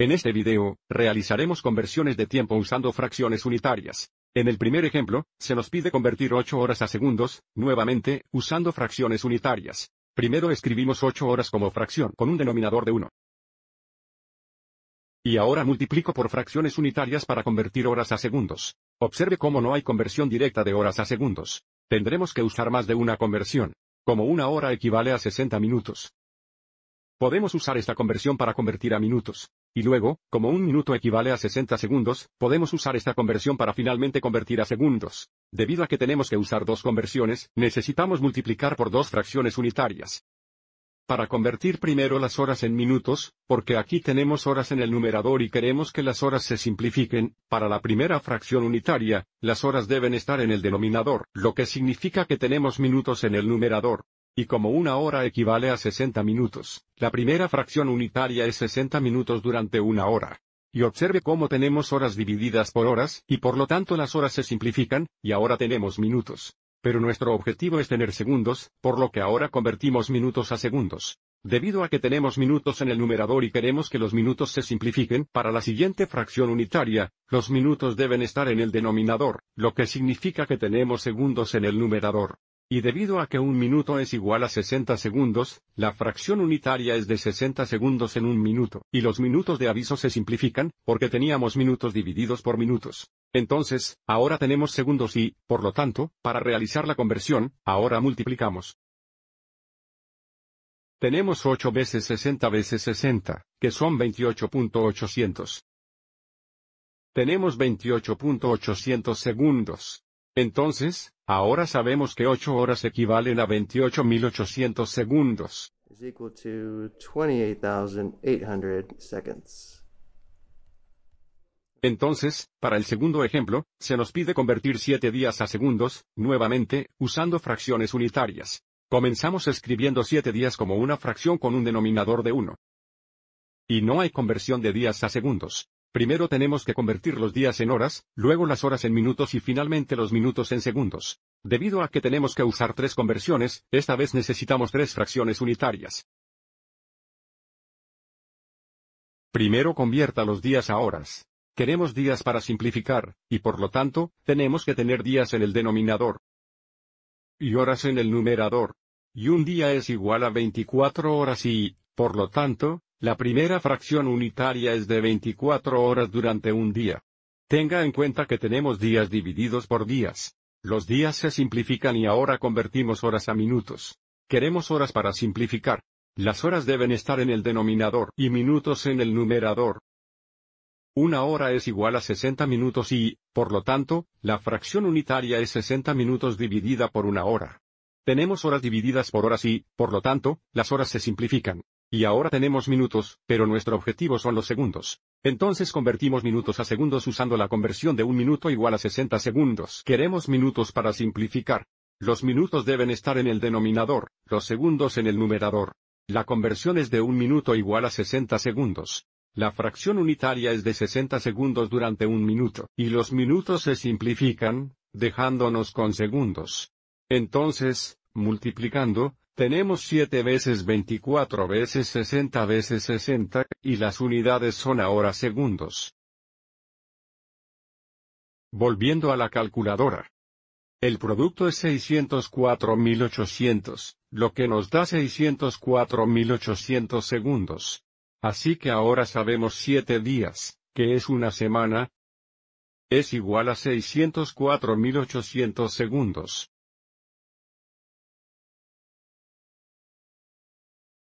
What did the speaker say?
En este video, realizaremos conversiones de tiempo usando fracciones unitarias. En el primer ejemplo, se nos pide convertir 8 horas a segundos, nuevamente, usando fracciones unitarias. Primero escribimos 8 horas como fracción con un denominador de 1. Y ahora multiplico por fracciones unitarias para convertir horas a segundos. Observe cómo no hay conversión directa de horas a segundos. Tendremos que usar más de una conversión. Como una hora equivale a 60 minutos. Podemos usar esta conversión para convertir a minutos. Y luego, como un minuto equivale a 60 segundos, podemos usar esta conversión para finalmente convertir a segundos. Debido a que tenemos que usar dos conversiones, necesitamos multiplicar por dos fracciones unitarias. Para convertir primero las horas en minutos, porque aquí tenemos horas en el numerador y queremos que las horas se simplifiquen, para la primera fracción unitaria, las horas deben estar en el denominador, lo que significa que tenemos minutos en el numerador. Y como una hora equivale a 60 minutos, la primera fracción unitaria es 60 minutos durante una hora. Y observe cómo tenemos horas divididas por horas, y por lo tanto las horas se simplifican, y ahora tenemos minutos. Pero nuestro objetivo es tener segundos, por lo que ahora convertimos minutos a segundos. Debido a que tenemos minutos en el numerador y queremos que los minutos se simplifiquen, para la siguiente fracción unitaria, los minutos deben estar en el denominador, lo que significa que tenemos segundos en el numerador. Y debido a que un minuto es igual a 60 segundos, la fracción unitaria es de 60 segundos en un minuto, y los minutos de aviso se simplifican, porque teníamos minutos divididos por minutos. Entonces, ahora tenemos segundos y, por lo tanto, para realizar la conversión, ahora multiplicamos. Tenemos 8 veces 60 veces 60, que son 28.800. Tenemos 28.800 segundos. Entonces, ahora sabemos que 8 horas equivalen a 28.800 segundos. Entonces, para el segundo ejemplo, se nos pide convertir 7 días a segundos, nuevamente, usando fracciones unitarias. Comenzamos escribiendo 7 días como una fracción con un denominador de 1. Y no hay conversión de días a segundos. Primero tenemos que convertir los días en horas, luego las horas en minutos y finalmente los minutos en segundos. Debido a que tenemos que usar tres conversiones, esta vez necesitamos tres fracciones unitarias. Primero convierta los días a horas. Queremos días para simplificar, y por lo tanto, tenemos que tener días en el denominador. Y horas en el numerador. Y un día es igual a 24 horas y, por lo tanto, la primera fracción unitaria es de 24 horas durante un día. Tenga en cuenta que tenemos días divididos por días. Los días se simplifican y ahora convertimos horas a minutos. Queremos horas para simplificar. Las horas deben estar en el denominador y minutos en el numerador. Una hora es igual a 60 minutos y, por lo tanto, la fracción unitaria es 60 minutos dividida por una hora. Tenemos horas divididas por horas y, por lo tanto, las horas se simplifican. Y ahora tenemos minutos, pero nuestro objetivo son los segundos. Entonces convertimos minutos a segundos usando la conversión de un minuto igual a 60 segundos. Queremos minutos para simplificar. Los minutos deben estar en el denominador, los segundos en el numerador. La conversión es de un minuto igual a 60 segundos. La fracción unitaria es de 60 segundos durante un minuto, y los minutos se simplifican, dejándonos con segundos. Entonces, multiplicando, tenemos 7 veces 24 veces 60 veces 60, y las unidades son ahora segundos. Volviendo a la calculadora. El producto es 604.800, lo que nos da 604.800 segundos. Así que ahora sabemos 7 días, que es una semana, es igual a 604.800 segundos.